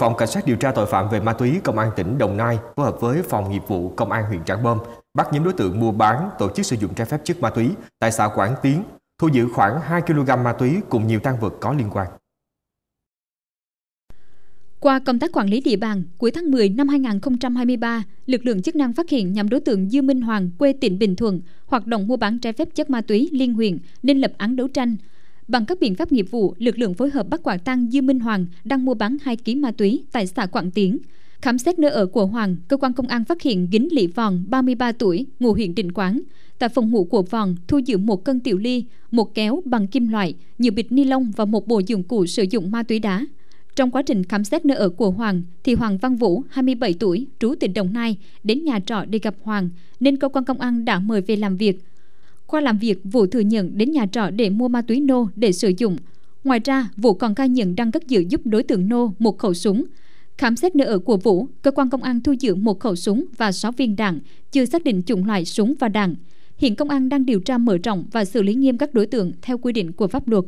Phòng Cảnh sát điều tra tội phạm về ma túy Công an tỉnh Đồng Nai phối hợp với Phòng nghiệp vụ Công an huyện Trảng Bom bắt nhóm đối tượng mua bán, tổ chức sử dụng trái phép chất ma túy tại xã Quảng Tiến, thu giữ khoảng 2 kg ma túy cùng nhiều tăng vật có liên quan. Qua công tác quản lý địa bàn, cuối tháng 10 năm 2023, lực lượng chức năng phát hiện nhóm đối tượng Dư Minh Hoàng quê tỉnh Bình Thuận hoạt động mua bán trái phép chất ma túy liên huyện nên lập án đấu tranh – Bằng các biện pháp nghiệp vụ, lực lượng phối hợp bắt quả tang Dư Minh Hoàng đang mua bán 2 kg ma túy tại xã Quảng Tiến. Khám xét nơi ở của Hoàng, cơ quan công an phát hiện Gính Lị Vòn, 33 tuổi, ngụ huyện Định Quán. Tại phòng ngủ của Vòn thu giữ một cân tiểu ly, một kéo bằng kim loại, nhiều bịch ni lông và một bộ dụng cụ sử dụng ma túy đá. Trong quá trình khám xét nơi ở của Hoàng, thì Hoàng Văn Vũ, 27 tuổi, trú tỉnh Đồng Nai, đến nhà trọ để gặp Hoàng, nên cơ quan công an đã mời về làm việc. Qua làm việc, Vũ thừa nhận đến nhà trọ để mua ma túy nô để sử dụng. Ngoài ra, Vũ còn khai nhận đang cất giữ giúp đối tượng nô một khẩu súng. Khám xét nơi ở của Vũ, cơ quan công an thu giữ một khẩu súng và 6 viên đạn, chưa xác định chủng loại súng và đạn. Hiện công an đang điều tra mở rộng và xử lý nghiêm các đối tượng theo quy định của pháp luật.